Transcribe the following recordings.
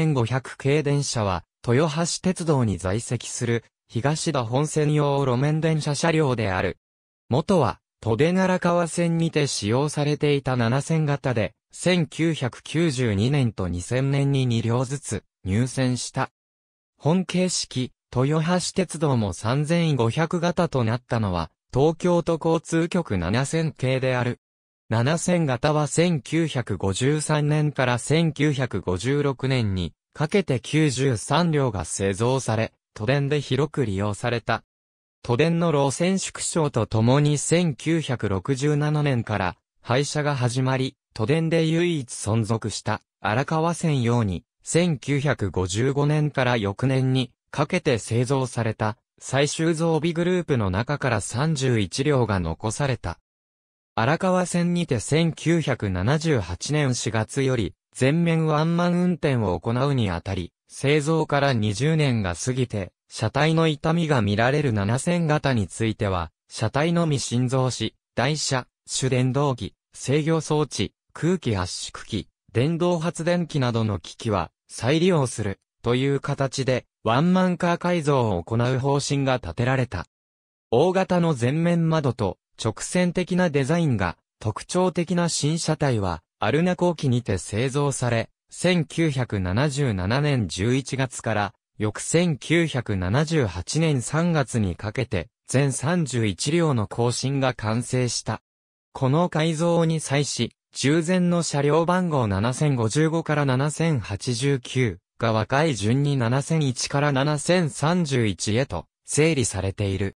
1500系電車は、豊橋鉄道に在籍する、東田本線用路面電車車両である。元は、都電荒川線にて使用されていた7000型で、1992年と2000年に2両ずつ入線した。本形式、豊橋鉄道も3500型となったのは、東京都交通局7000系である。7000型は1953年から1956年にかけて93両が製造され、都電で広く利用された。都電の路線縮小とともに1967年から廃車が始まり、都電で唯一存続した荒川線用に、1955年から翌年にかけて製造された最終増備グループの中から31両が残された。荒川線にて1978年4月より、全面ワンマン運転を行うにあたり、製造から20年が過ぎて、車体の痛みが見られる7000型については、車体のみ心臓し、台車、主電動機、制御装置、空気圧縮機、電動発電機などの機器は再利用するという形でワンマンカー改造を行う方針が立てられた。大型の全面窓と直線的なデザインが特徴的な新車体は、アルナ後期にて製造され、1977年11月から、翌1978年3月にかけて、全31両の更新が完成した。この改造に際し、従前の車両番号7055から7089が若い順に7001から7031へと整理されている。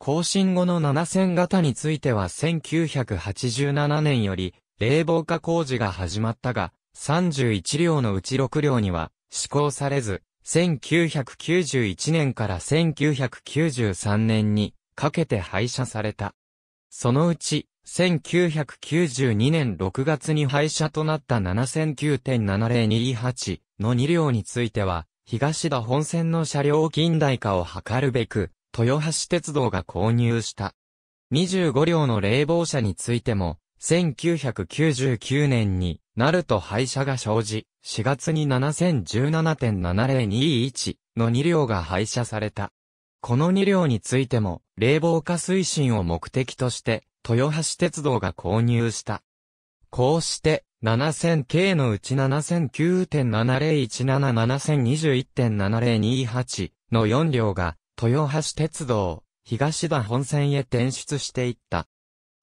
更新後の7000型については1987年より冷房化工事が始まったが、31両のうち6両には施行されず、1991年から1993年にかけて廃車された。そのうち、1992年6月に廃車となった7009.7028の2両については、東田本線の車両近代化を図るべく、豊橋鉄道が購入した。25両の冷房車についても、1999年になると廃車が生じ、4月に7017.7021の2両が廃車された。この2両についても、冷房化推進を目的として、豊橋鉄道が購入した。こうして、7000系のうち7009.70177021.7028の4両が豊橋鉄道、東田本線へ転出していった。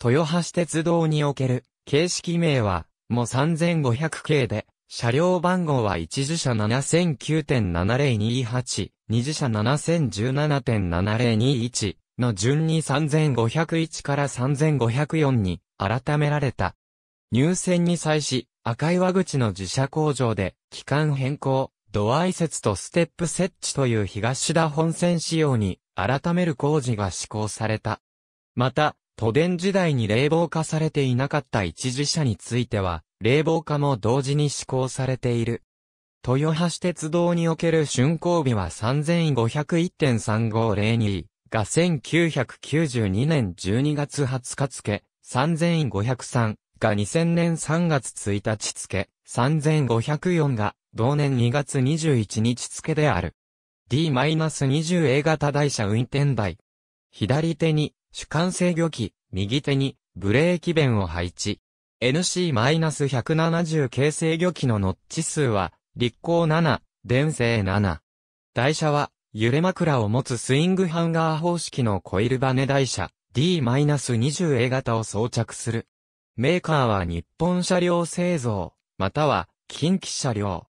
豊橋鉄道における形式名は、も3500系で、車両番号は1次車7009.7028、2次車7017.7021の順に3501から3504に改められた。入線に際し、赤岩口の自社工場で、期間変更、土合設とステップ設置という東田本線仕様に改める工事が施行された。また、都電時代に冷房化されていなかった一時車については、冷房化も同時に施行されている。豊橋鉄道における竣工日は3501.3502が1992年12月20日付、3503が2000年3月1日付、3504が同年2月21日付である。D-20 A 型台車運転台。左手に主幹制御機、右手にブレーキ弁を配置。NC-170 形制御機のノッチ数は、立光7、電性7。台車は、揺れ枕を持つスイングハンガー方式のコイルバネ台車、D-20A 型を装着する。メーカーは日本車両製造、または近畿車両。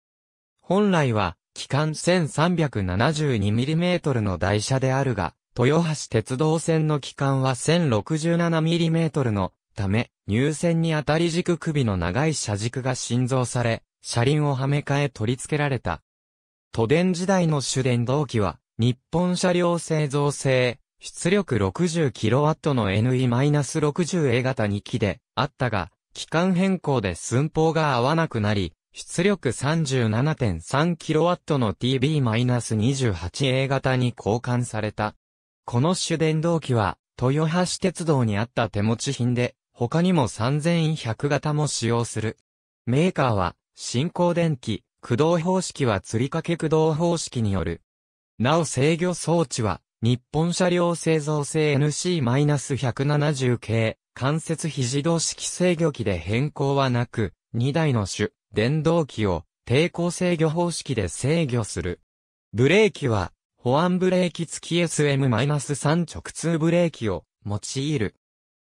本来は、機関 1372mm の台車であるが、豊橋鉄道線の機関は 1067mm のため、入線にあたり軸首の長い車軸が新造され、車輪をはめ替え取り付けられた。都電時代の主電動機は、日本車両製造製、出力 60kW の NE-60A 型2機で、あったが、期間変更で寸法が合わなくなり、出力 37.3kW の TB-28A 型に交換された。この主電動機は、豊橋鉄道にあった手持ち品で、他にも3100型も使用する。メーカーは、進行電機、駆動方式は吊り掛け駆動方式による。なお制御装置は、日本車両製造製 NC-170 系、関節非自動式制御機で変更はなく、2台の種、電動機を抵抗制御方式で制御する。ブレーキは、保安ブレーキ付き SM-3 直通ブレーキを用いる。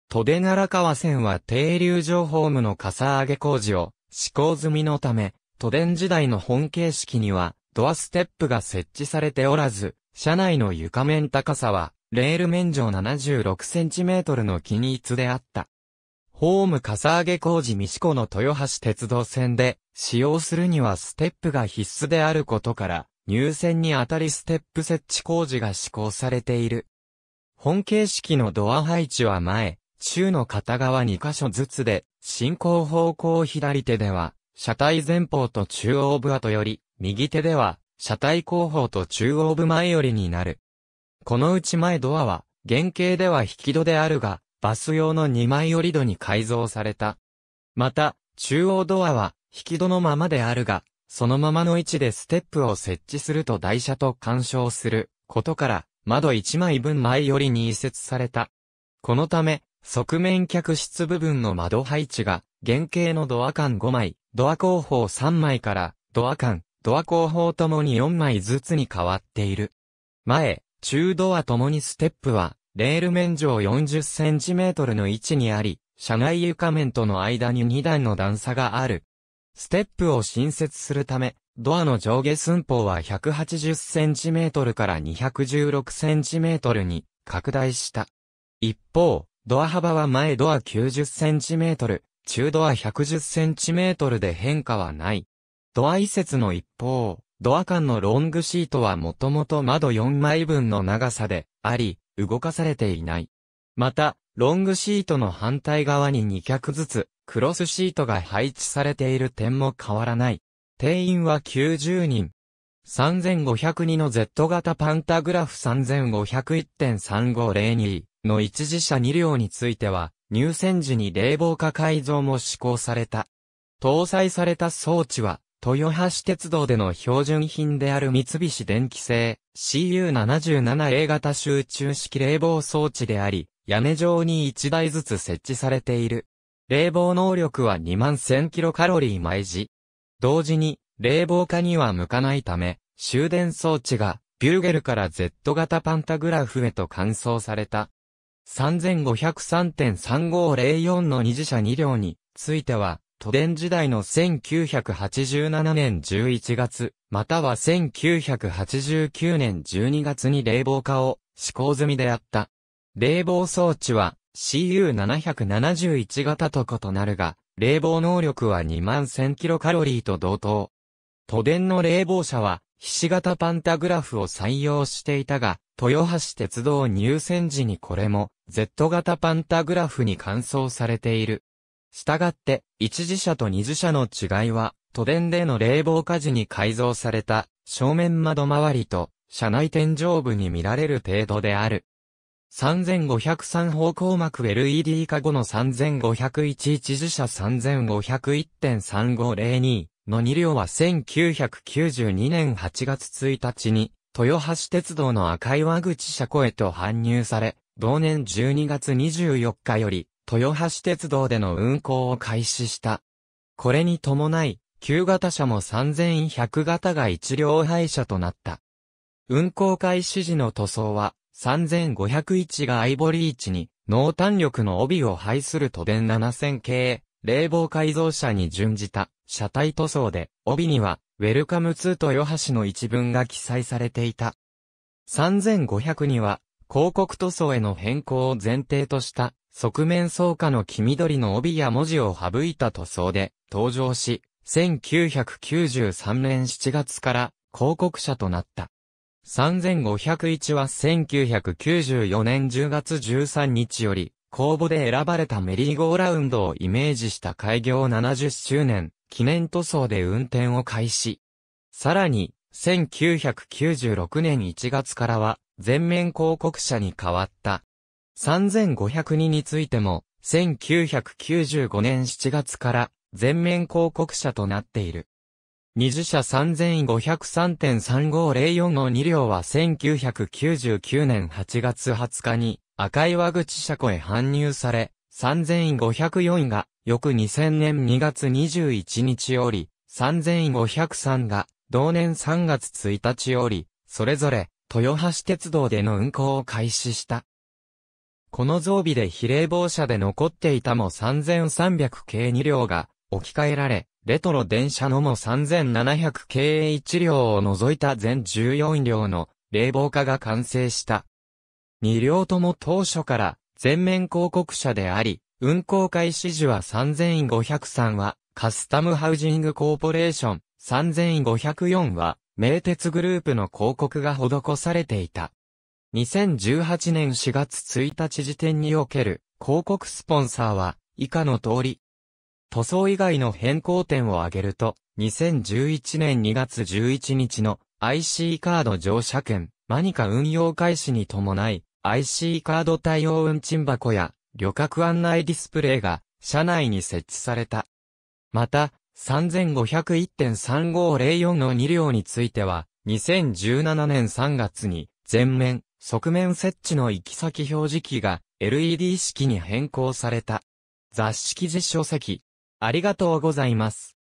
都電荒川線は停留場ホームのかさ上げ工事を施行済みのため、都電時代の本形式にはドアステップが設置されておらず、車内の床面高さはレール面上 76cm の均一であった。ホームかさ上げ工事西湖の豊橋鉄道線で使用するにはステップが必須であることから、入線にあたりステップ設置工事が施行されている。本形式のドア配置は前、中の片側2箇所ずつで、進行方向左手では、車体前方と中央部後より、右手では、車体後方と中央部前よりになる。このうち前ドアは、原型では引き戸であるが、バス用の2枚折り戸に改造された。また、中央ドアは、引き戸のままであるが、そのままの位置でステップを設置すると台車と干渉することから、窓1枚分前よりに移設された。このため、側面客室部分の窓配置が、原型のドア間5枚、ドア後方3枚から、ドア間、ドア後方ともに4枚ずつに変わっている。前、中アと共にステップは、レール面上 40cm の位置にあり、車内床面との間に2段の段差がある。ステップを新設するため、ドアの上下寸法は 180cm から 216cm に拡大した。一方、ドア幅は前ドア 90cm、中ドア 110cm で変化はない。ドア移設の一方、ドア間のロングシートはもともと窓4枚分の長さであり、動かされていない。また、ロングシートの反対側に2脚ずつ、クロスシートが配置されている点も変わらない。定員は90人。3502の Z 型パンタグラフ3501.3502の一時車2両については、入線時に冷房化改造も施行された。搭載された装置は、豊橋鉄道での標準品である三菱電機製 CU77A 型集中式冷房装置であり、屋根上に1台ずつ設置されている。冷房能力は2万1000キロカロリー毎時。同時に、冷房化には向かないため、終電装置が、ビューゲルから Z 型パンタグラフへと換装された。3503.3504の二次車2両については、都電時代の1987年11月、または1989年12月に冷房化を施行済みであった。冷房装置は CU771 型と異なるが、冷房能力は2万1000キロカロリーと同等。都電の冷房車は、ひし形パンタグラフを採用していたが、豊橋鉄道入線時にこれも、Z 型パンタグラフに換装されている。したがって、一次車と二次車の違いは、都電での冷房火事に改造された正面窓周りと車内天井部に見られる程度である。3503方向幕 LED 化後の3501自車3501.3502の2両は1992年8月1日に豊橋鉄道の赤岩口車庫へと搬入され、同年12月24日より豊橋鉄道での運行を開始した。これに伴い、旧型車も3100型が一両廃車となった。運行開始時の塗装は、3501がアイボリーチに、濃淡力の帯を配する都電7000系、冷房改造車に準じた、車体塗装で、帯には、ウェルカム2豊橋の一文が記載されていた。3500には、広告塗装への変更を前提とした、側面草加の黄緑の帯や文字を省いた塗装で登場し、1993年7月から広告者となった。3501は1994年10月13日より公募で選ばれたメリーゴーラウンドをイメージした開業70周年記念塗装で運転を開始。さらに、1996年1月からは全面広告車に変わった。3502についても、1995年7月から全面広告者となっている。二次車3503.3504の2両は1999年8月20日に赤岩口車庫へ搬入され、3504が翌2000年2月21日より、3503が同年3月1日より、それぞれ豊橋鉄道での運行を開始した。この増備で比例防車で残っていたも3300系2両が置き換えられ、レトロ電車のも3700系1両を除いた全14両の冷房化が完成した。2両とも当初から全面広告車であり、運行開始時は3503はカスタムハウジングコーポレーション、3504は名鉄グループの広告が施されていた。2018年4月1日時点における広告スポンサーは以下の通り。塗装以外の変更点を挙げると、2011年2月11日の IC カード乗車券、マニカ運用開始に伴い、IC カード対応運賃箱や旅客案内ディスプレイが車内に設置された。また、3501.3504の2両については、2017年3月に全面側面設置の行き先表示器が LED 式に変更された。雑誌記事書籍。ありがとうございます。